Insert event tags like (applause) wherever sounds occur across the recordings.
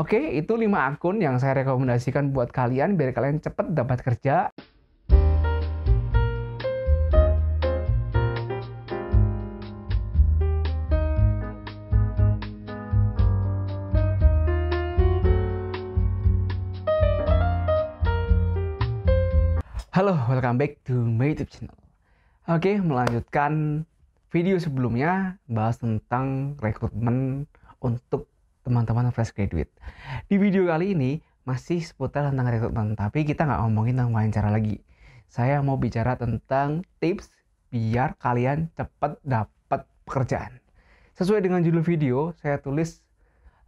Oke, itu 5 akun yang saya rekomendasikan buat kalian biar kalian cepat dapat kerja. Halo, welcome back to my YouTube channel. Oke, melanjutkan video sebelumnya bahas tentang rekrutmen untuk teman-teman fresh graduate. Di video kali ini masih seputar tentang rekrutmen, tapi kita nggak ngomongin tentang wawancara lagi. Saya mau bicara tentang tips biar kalian cepat dapat pekerjaan. Sesuai dengan judul video, saya tulis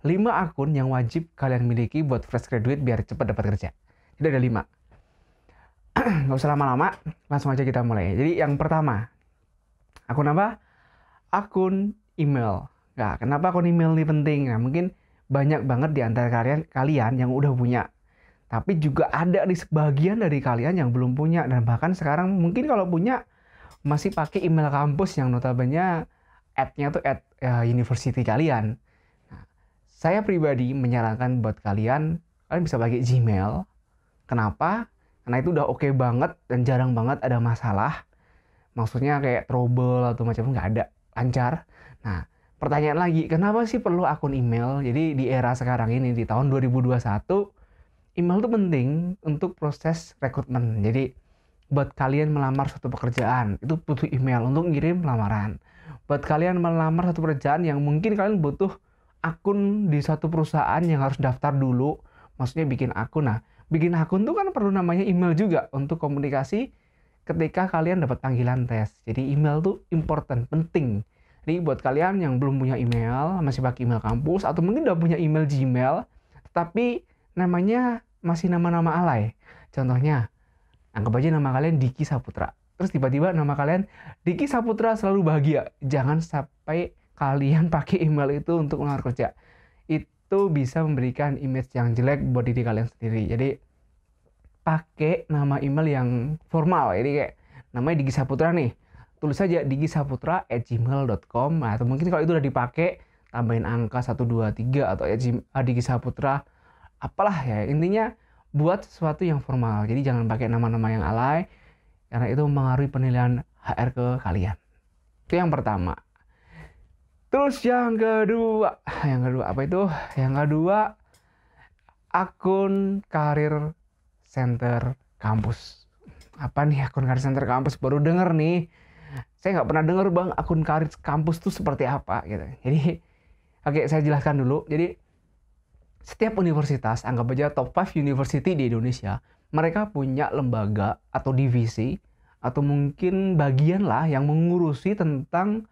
5 akun yang wajib kalian miliki buat fresh graduate biar cepat dapat kerja. Jadi ada 5. (clears throat) Nggak usah lama-lama, langsung aja kita mulai. Jadi yang pertama, akun apa? Akun email. Nah, kenapa akun email ini penting? Nah, mungkin banyak banget di antara kalian, kalian yang udah punya. Tapi juga ada di sebagian dari kalian yang belum punya. Dan bahkan sekarang mungkin kalau punya, masih pakai email kampus yang notabene ad-nya tuh at ya, university kalian. Nah, saya pribadi menyarankan buat kalian, kalian bisa pakai Gmail. Kenapa? Karena itu udah oke okay banget dan jarang banget ada masalah. Maksudnya kayak trouble atau macam nggak ada, lancar. Nah, pertanyaan lagi, kenapa sih perlu akun email? Jadi di era sekarang ini di tahun 2021 email itu penting untuk proses rekrutmen. Jadi buat kalian melamar suatu pekerjaan itu butuh email untuk ngirim lamaran. Buat kalian melamar suatu pekerjaan yang mungkin kalian butuh akun di satu perusahaan yang harus daftar dulu, maksudnya bikin akun. Nah, bikin akun tuh kan perlu namanya email juga untuk komunikasi ketika kalian dapat panggilan tes. Jadi email tuh important, penting jadi buat kalian yang belum punya email, masih pakai email kampus, atau mungkin udah punya email Gmail, tapi namanya masih nama-nama alay. Contohnya, anggap aja nama kalian Diki Saputra. Terus tiba-tiba nama kalian Diki Saputra selalu bahagia. Jangan sampai kalian (laughs) pakai email itu untuk melamar kerja. Itu bisa memberikan image yang jelek buat diri kalian sendiri. Jadi pakai nama email yang formal. Jadi kayak namanya Diki Saputra nih tulis saja digisaputra@gmail.com nah, atau mungkin kalau itu udah dipakai tambahin angka 123 atau ah, gisaputra apalah ya intinya buat sesuatu yang formal jadi jangan pakai nama-nama yang alay karena itu mempengaruhi penilaian HR ke kalian itu yang pertama terus yang kedua yang kedua apa itu yang kedua akun karir center kampus apa nih akun karir center kampus baru denger nih saya nggak pernah dengar bang akun karir kampus tuh seperti apa gitu. Jadi oke okay, saya jelaskan dulu. Jadi setiap universitas anggap aja top 5 university di Indonesia, mereka punya lembaga atau divisi atau mungkin bagian lah yang mengurusi tentang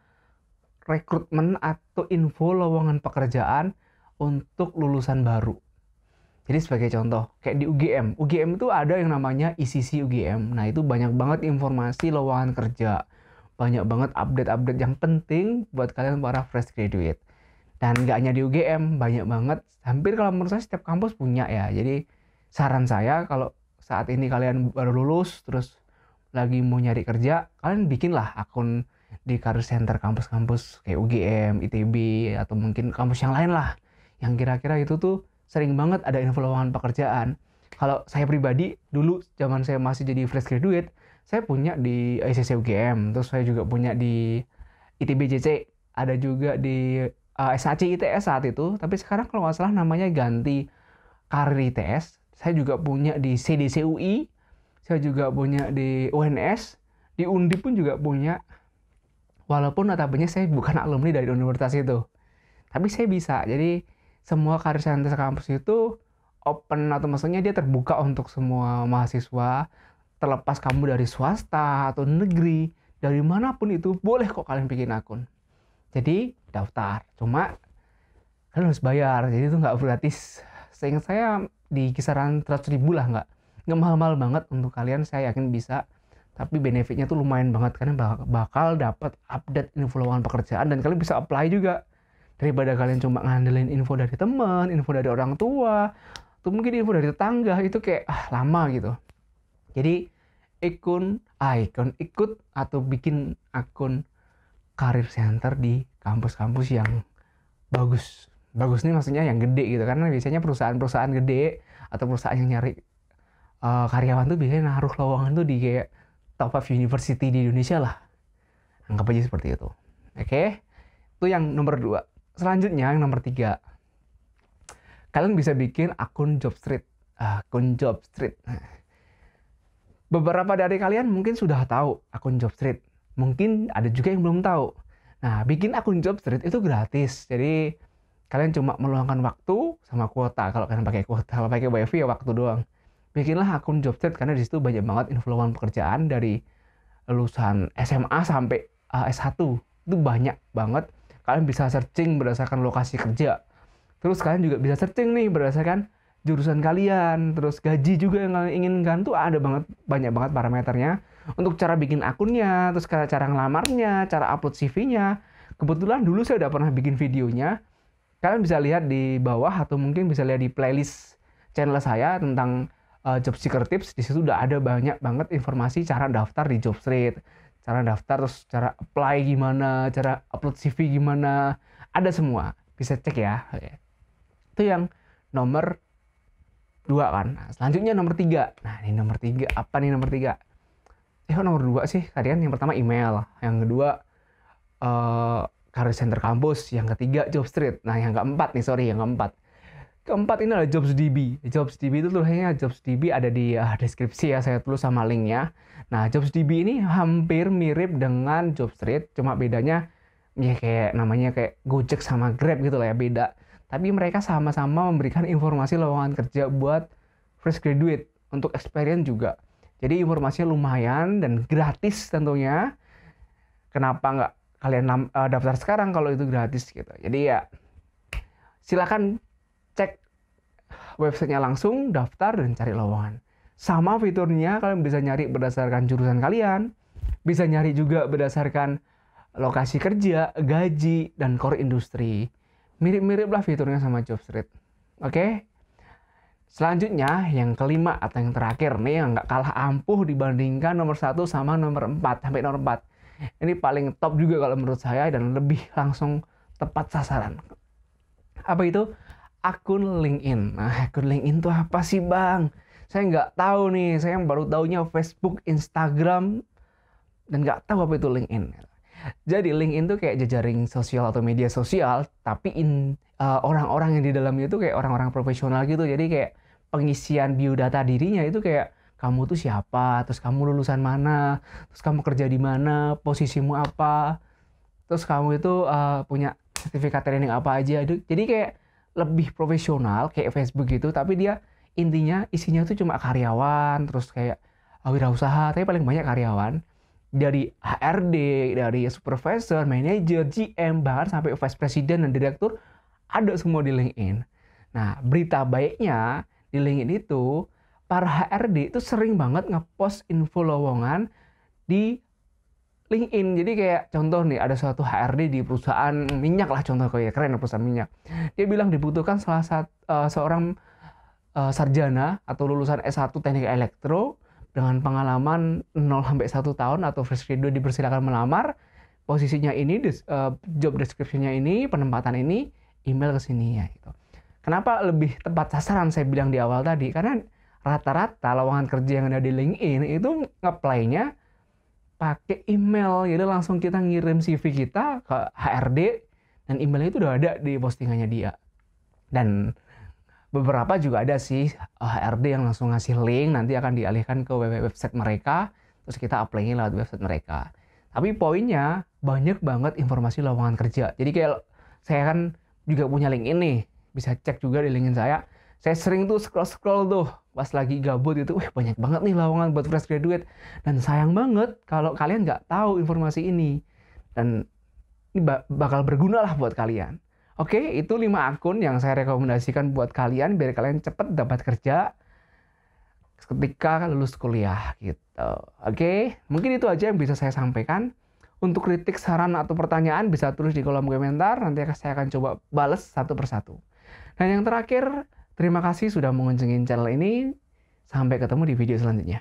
rekrutmen atau info lowongan pekerjaan untuk lulusan baru. Jadi sebagai contoh, kayak di UGM. UGM itu ada yang namanya ICC e UGM. Nah itu banyak banget informasi lowongan kerja banyak banget update-update yang penting buat kalian para fresh graduate. Dan nggak hanya di UGM, banyak banget. Hampir kalau menurut saya setiap kampus punya ya. Jadi saran saya kalau saat ini kalian baru lulus, terus lagi mau nyari kerja, kalian bikinlah akun di career center kampus-kampus kayak UGM, ITB, atau mungkin kampus yang lain lah. Yang kira-kira itu tuh sering banget ada info lowongan pekerjaan. Kalau saya pribadi, dulu zaman saya masih jadi fresh graduate, saya punya di ICC eh, UGM terus saya juga punya di ITBJC ada juga di uh, eh, SHC ITS saat itu tapi sekarang kalau nggak salah namanya ganti karir ITS saya juga punya di CDC UI saya juga punya di UNS di Undip pun juga punya walaupun notabene saya bukan alumni dari universitas itu tapi saya bisa jadi semua karir di kampus itu open atau maksudnya dia terbuka untuk semua mahasiswa terlepas kamu dari swasta atau negeri, dari manapun itu boleh kok kalian bikin akun. Jadi daftar, cuma kalian harus bayar, jadi itu nggak gratis. Seingat saya di kisaran 100 ribu lah nggak nggak mahal-mahal banget untuk kalian, saya yakin bisa. Tapi benefitnya tuh lumayan banget karena bakal dapat update info lowongan pekerjaan dan kalian bisa apply juga daripada kalian cuma ngandelin info dari teman, info dari orang tua, tuh mungkin info dari tetangga itu kayak ah, lama gitu. Jadi ikun ah, icon ikut atau bikin akun karir center di kampus-kampus yang bagus. Bagus nih maksudnya yang gede gitu karena biasanya perusahaan-perusahaan gede atau perusahaan yang nyari uh, karyawan tuh biasanya naruh lowongan tuh di kayak top of university di Indonesia lah. Anggap aja seperti itu. Oke. Okay? Itu yang nomor dua. Selanjutnya yang nomor tiga. Kalian bisa bikin akun Jobstreet. Akun Jobstreet Beberapa dari kalian mungkin sudah tahu akun Jobstreet. Mungkin ada juga yang belum tahu. Nah, bikin akun Jobstreet itu gratis. Jadi, kalian cuma meluangkan waktu sama kuota. Kalau kalian pakai kuota, kalau pakai wifi ya waktu doang. Bikinlah akun Jobstreet karena di situ banyak banget influencer pekerjaan dari lulusan SMA sampai uh, eh, S1. Itu banyak banget. Kalian bisa searching berdasarkan lokasi kerja. Terus kalian juga bisa searching nih berdasarkan jurusan kalian, terus gaji juga yang kalian inginkan tuh ada banget banyak banget parameternya. Untuk cara bikin akunnya, terus cara cara ngelamarnya, cara upload CV-nya. Kebetulan dulu saya udah pernah bikin videonya. Kalian bisa lihat di bawah atau mungkin bisa lihat di playlist channel saya tentang uh, job seeker tips. Di situ udah ada banyak banget informasi cara daftar di Jobstreet, cara daftar terus cara apply gimana, cara upload CV gimana, ada semua. Bisa cek ya. Itu yang nomor dua kan. Nah, selanjutnya nomor tiga. Nah ini nomor tiga apa nih nomor tiga? Eh nomor dua sih kalian yang pertama email, yang kedua uh, center kampus, yang ketiga job street. Nah yang keempat nih sorry yang keempat. Keempat ini adalah jobs db jobs db itu tulisannya db ada di uh, deskripsi ya, saya tulis sama linknya. Nah, jobs db ini hampir mirip dengan job street cuma bedanya ya kayak namanya kayak Gojek sama Grab gitu lah ya, beda tapi mereka sama-sama memberikan informasi lowongan kerja buat fresh graduate untuk experience juga jadi informasinya lumayan dan gratis tentunya kenapa nggak kalian eh, daftar sekarang kalau itu gratis gitu jadi ya silakan cek websitenya langsung daftar dan cari lowongan sama fiturnya kalian bisa nyari berdasarkan jurusan kalian bisa nyari juga berdasarkan lokasi kerja gaji dan core industri mirip-mirip lah fiturnya sama Job Street. Oke. Okay? Selanjutnya yang kelima atau yang terakhir nih yang nggak kalah ampuh dibandingkan nomor satu sama nomor empat sampai nomor empat. Ini paling top juga kalau menurut saya dan lebih langsung tepat sasaran. Apa itu? Akun LinkedIn. Nah, akun LinkedIn itu apa sih bang? Saya nggak tahu nih. Saya baru tahunya Facebook, Instagram, dan nggak tahu apa itu LinkedIn. Jadi LinkedIn tuh kayak jejaring sosial atau media sosial, tapi in orang eh, orang-orang yang di dalamnya itu kayak orang-orang profesional gitu. Jadi kayak pengisian biodata dirinya itu kayak kamu tuh siapa, terus kamu lulusan mana, terus kamu kerja di mana, posisimu apa, terus kamu itu uh, punya sertifikat training apa aja. Jadi kayak lebih profesional kayak Facebook gitu, tapi dia intinya isinya tuh cuma karyawan, terus kayak eh, wirausaha, tapi paling banyak karyawan dari HRD, dari supervisor, manager, GM, bahkan sampai vice president dan direktur ada semua di LinkedIn. Nah, berita baiknya di LinkedIn itu para HRD itu sering banget ngepost info lowongan di LinkedIn. Jadi kayak contoh nih ada suatu HRD di perusahaan minyak lah contoh kayak keren perusahaan minyak. Dia bilang dibutuhkan salah satu uh, eh, seorang uh, sarjana atau lulusan S1 teknik elektro dengan pengalaman 0 sampai 1 tahun atau fresh graduate dipersilakan melamar posisinya ini eh, job descriptionnya ini penempatan ini email ke sini ya gitu. Kenapa lebih tepat sasaran saya bilang di awal tadi karena rata-rata lowongan kerja yang ada di LinkedIn itu ngeplaynya pakai email jadi langsung kita ngirim CV kita ke HRD dan emailnya itu udah ada di postingannya dia dan beberapa juga ada sih eh, RD yang langsung ngasih link nanti akan dialihkan ke website mereka terus kita apply lewat website mereka tapi poinnya banyak banget informasi lowongan kerja jadi kayak saya kan juga punya link ini bisa cek juga di linkin saya saya sering tuh scroll scroll tuh pas lagi gabut itu wah banyak banget nih lowongan buat fresh graduate dan sayang banget kalau kalian nggak tahu informasi ini dan ini bakal berguna lah buat kalian Oke, itu 5 akun yang saya rekomendasikan buat kalian biar kalian cepat dapat kerja ketika lulus kuliah gitu. Oke, mungkin itu aja yang bisa saya sampaikan. Untuk kritik, saran, atau pertanyaan bisa tulis di kolom komentar. Nanti saya akan coba bales satu persatu. Dan yang terakhir, terima kasih sudah mengunjungi channel ini. Sampai ketemu di video selanjutnya.